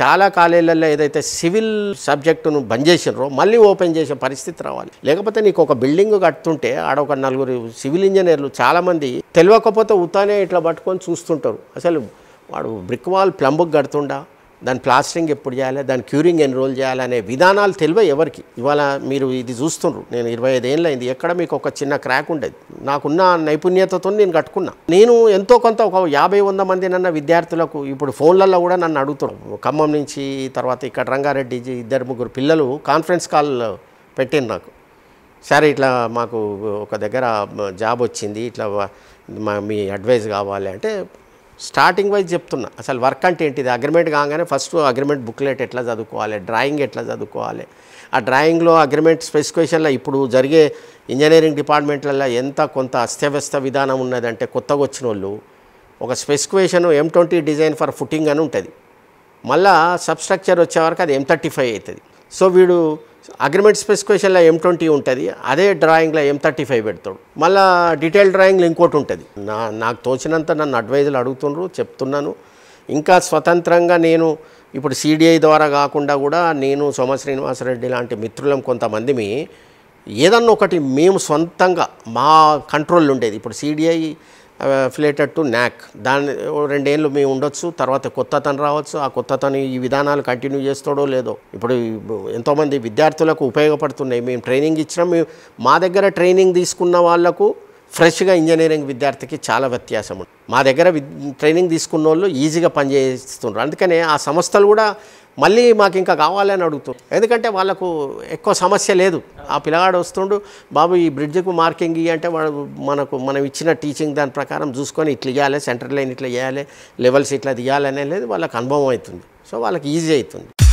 చాలా కాలేజీలలో ఏదైతే సివిల్ సబ్జెక్టును బంద్ చేసినారో మళ్ళీ ఓపెన్ చేసే పరిస్థితి రావాలి లేకపోతే నీకు ఒక బిల్డింగ్ కడుతుంటే ఆడ ఒక నలుగురు సివిల్ ఇంజనీర్లు చాలామంది తెలియకపోతే ఉతానే ఇట్లా పట్టుకొని చూస్తుంటారు అసలు వాడు బ్రిక్ వాల్ ప్లంబుకి కడుతుండా దాని ప్లాస్టరింగ్ ఎప్పుడు చేయాలి దాని క్యూరింగ్ ఎన్రోల్ చేయాలి అనే విధానాలు తెలివ ఎవరికి ఇవాళ మీరు ఇది చూస్తుండ్రు నేను ఇరవై ఐదేళ్ళు అయింది ఎక్కడ మీకు ఒక చిన్న క్రాక్ ఉండేది నాకున్న నైపుణ్యతతో నేను కట్టుకున్నా నేను ఎంతో కొంత ఒక యాభై వంద మంది నన్న విద్యార్థులకు ఇప్పుడు ఫోన్లలో కూడా నన్ను అడుగుతున్నాను ఖమ్మం నుంచి తర్వాత ఇక్కడ రంగారెడ్డి ఇద్దరు ముగ్గురు పిల్లలు కాన్ఫరెన్స్ కాల్ పెట్టింది నాకు సరే ఇట్లా మాకు ఒక దగ్గర జాబ్ వచ్చింది ఇట్లా మీ అడ్వైజ్ కావాలి అంటే స్టార్టింగ్ వైజ్ చెప్తున్నా అసలు వర్క్ అంటే ఏంటిది అగ్రిమెంట్ కాగానే ఫస్ట్ అగ్రిమెంట్ బుక్లెట్ ఎట్లా చదువుకోవాలి డ్రాయింగ్ ఎట్లా చదువుకోవాలి ఆ డ్రాయింగ్లో అగ్రిమెంట్ స్పెసిఫికేషన్లో ఇప్పుడు జరిగే ఇంజనీరింగ్ డిపార్ట్మెంట్లలో ఎంత కొంత అస్తవ్యస్త విధానం ఉన్నదంటే కొత్తగా వచ్చిన వాళ్ళు ఒక specification M twenty design for footing అని ఉంటుంది మళ్ళా సబ్స్ట్రక్చర్ వచ్చేవరకు అది ఎం థర్టీ ఫైవ్ అవుతుంది సో వీడు అగ్రిమెంట్ స్పెసిఫికేషన్లో ఎం ట్వంటీ ఉంటుంది అదే డ్రాయింగ్లో ఎం థర్టీ ఫైవ్ పెడతాడు మళ్ళీ డీటెయిల్ డ్రాయింగ్లో ఇంకోటి ఉంటుంది నా నాకు తోచినంత నన్ను అడ్వైజులు అడుగుతుండ్రు చెప్తున్నాను ఇంకా స్వతంత్రంగా నేను ఇప్పుడు సిడిఐ ద్వారా కాకుండా కూడా నేను సోమ శ్రీనివాసరెడ్డి లాంటి మిత్రులం కొంతమంది ఏదన్నా ఒకటి మేము సొంతంగా మా కంట్రోల్ ఉండేది ఇప్పుడు సిడిఐ అఫిలేటెడ్ టు న్యాక్ దాని రెండేళ్ళు మేము ఉండొచ్చు తర్వాత కొత్త తను రావచ్చు ఆ కొత్త తను ఈ విధానాలు కంటిన్యూ చేస్తాడో లేదో ఇప్పుడు ఎంతోమంది విద్యార్థులకు ఉపయోగపడుతున్నాయి మేము ట్రైనింగ్ ఇచ్చినాం మా దగ్గర ట్రైనింగ్ తీసుకున్న వాళ్లకు ఫ్రెష్గా ఇంజనీరింగ్ విద్యార్థికి చాలా వ్యత్యాసం ఉంది మా దగ్గర ట్రైనింగ్ తీసుకున్న వాళ్ళు ఈజీగా పనిచేస్తున్నారు అందుకనే ఆ సంస్థలు కూడా మళ్ళీ మాకు ఇంకా కావాలని అడుగుతూ ఎందుకంటే వాళ్ళకు ఎక్కువ సమస్య లేదు ఆ పిల్లగాడు వస్తుండు బాబు ఈ బ్రిడ్జ్కు మార్కింగ్ ఇవ్వంటే వాళ్ళు మనకు మనం ఇచ్చిన టీచింగ్ దాని ప్రకారం చూసుకొని ఇట్లా ఇవ్వాలి సెంటర్ లైన్ ఇట్లా ఇవ్వాలి లెవెల్స్ ఇట్లా తీయాలనే లేదు వాళ్ళకి అనుభవం అవుతుంది సో వాళ్ళకి ఈజీ అవుతుంది